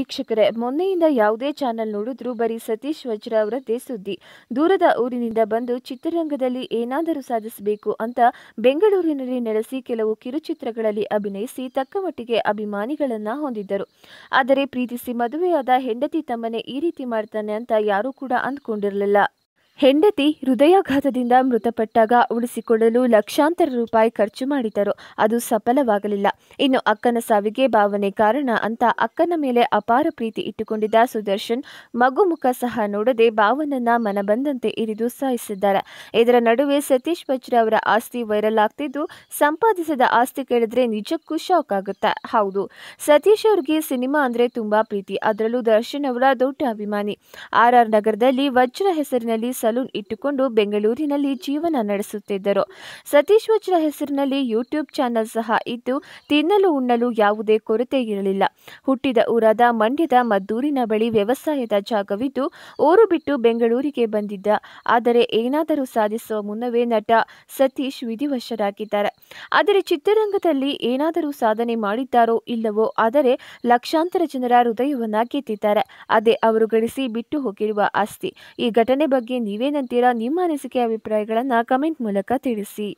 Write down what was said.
ವೀಕ್ಷಕರೇ ಮೊನ್ನೆಯಿಂದ ಯಾವುದೇ ಚಾನೆಲ್ ನೋಡಿದ್ರೂ ಬರೀ ಸತೀಶ್ ವಜ್ರ ಅವರದ್ದೇ ಸುದ್ದಿ ದೂರದ ಊರಿನಿಂದ ಬಂದು ಚಿತ್ರರಂಗದಲ್ಲಿ ಏನಾದರೂ ಸಾಧಿಸಬೇಕು ಅಂತ ಬೆಂಗಳೂರಿನಲ್ಲಿ ನೆಲೆಸಿ ಕೆಲವು ಕಿರುಚಿತ್ರಗಳಲ್ಲಿ ಅಭಿನಯಿಸಿ ತಕ್ಕಮಟ್ಟಿಗೆ ಅಭಿಮಾನಿಗಳನ್ನ ಹೊಂದಿದ್ದರು ಆದರೆ ಪ್ರೀತಿಸಿ ಮದುವೆಯಾದ ಹೆಂಡತಿ ತಮ್ಮನೆ ಈ ರೀತಿ ಮಾಡ್ತಾನೆ ಅಂತ ಯಾರೂ ಕೂಡ ಅಂದ್ಕೊಂಡಿರಲಿಲ್ಲ ಹೆಂಡತಿ ಹೃದಯಾಘಾತದಿಂದ ಮೃತಪಟ್ಟಾಗ ಉಳಿಸಿಕೊಳ್ಳಲು ಲಕ್ಷಾಂತರ ರೂಪಾಯಿ ಖರ್ಚು ಮಾಡಿದರು ಅದು ಸಫಲವಾಗಲಿಲ್ಲ ಇನ್ನು ಅಕ್ಕನ ಸಾವಿಗೆ ಭಾವನೆ ಕಾರಣ ಅಂತ ಅಕ್ಕನ ಮೇಲೆ ಅಪಾರ ಪ್ರೀತಿ ಇಟ್ಟುಕೊಂಡಿದ್ದ ಸುದರ್ಶನ್ ಮಗು ಮುಖ ಸಹ ನೋಡದೆ ಭಾವನನ್ನ ಮನಬಂದಂತೆ ಇರಿದು ಸಾಯಿಸಿದ್ದಾರೆ ಇದರ ನಡುವೆ ಸತೀಶ್ ವಜ್ರ ಅವರ ಆಸ್ತಿ ವೈರಲ್ ಆಗ್ತಿದ್ದು ಸಂಪಾದಿಸಿದ ಆಸ್ತಿ ಕೇಳಿದ್ರೆ ನಿಜಕ್ಕೂ ಶಾಕ್ ಆಗುತ್ತೆ ಹೌದು ಸತೀಶ್ ಅವರಿಗೆ ಸಿನಿಮಾ ಅಂದ್ರೆ ತುಂಬಾ ಪ್ರೀತಿ ಅದರಲ್ಲೂ ದರ್ಶನ್ ಅವರ ದೊಡ್ಡ ಅಭಿಮಾನಿ ಆರ್ ಆರ್ ನಗರದಲ್ಲಿ ವಜ್ರ ಹೆಸರಿನಲ್ಲಿ ಸಲೂನ್ ಇಟ್ಟುಕೊಂಡು ಬೆಂಗಳೂರಿನಲ್ಲಿ ಜೀವನ ನಡೆಸುತ್ತಿದ್ದರು ಸತೀಶ್ ವಜ್ರ ಹೆಸರಿನಲ್ಲಿ ಯೂಟ್ಯೂಬ್ ಚಾನೆಲ್ ಸಹ ಇದ್ದು ತಿನ್ನಲು ಉಣ್ಣಲು ಯಾವುದೇ ಕೊರತೆ ಇರಲಿಲ್ಲ ಹುಟ್ಟಿದ ಊರಾದ ಮಂಡ್ಯದ ಮದ್ದೂರಿನ ಬಳಿ ವ್ಯವಸಾಯದ ಜಾಗವಿದ್ದು ಊರು ಬಿಟ್ಟು ಬೆಂಗಳೂರಿಗೆ ಬಂದಿದ್ದ ಆದರೆ ಏನಾದರೂ ಸಾಧಿಸುವ ಮುನ್ನವೇ ನಟ ಸತೀಶ್ ವಿಧಿವಶರಾಗಿದ್ದಾರೆ ಆದರೆ ಚಿತ್ರರಂಗದಲ್ಲಿ ಏನಾದರೂ ಸಾಧನೆ ಮಾಡಿದ್ದಾರೋ ಇಲ್ಲವೋ ಆದರೆ ಲಕ್ಷಾಂತರ ಜನರ ಹೃದಯವನ್ನ ಗೆದ್ದಿದ್ದಾರೆ ಅದೇ ಅವರು ಗಳಿಸಿ ಬಿಟ್ಟು ಹೋಗಿರುವ ಆಸ್ತಿ ಈ ಘಟನೆ ಬಗ್ಗೆ ನೀವು ನೀವೇನಂತೀರಾ ನಿಮ್ಮ ಅನಿಸಿಕೆ ಅಭಿಪ್ರಾಯಗಳನ್ನು ಕಮೆಂಟ್ ಮೂಲಕ ತಿಳಿಸಿ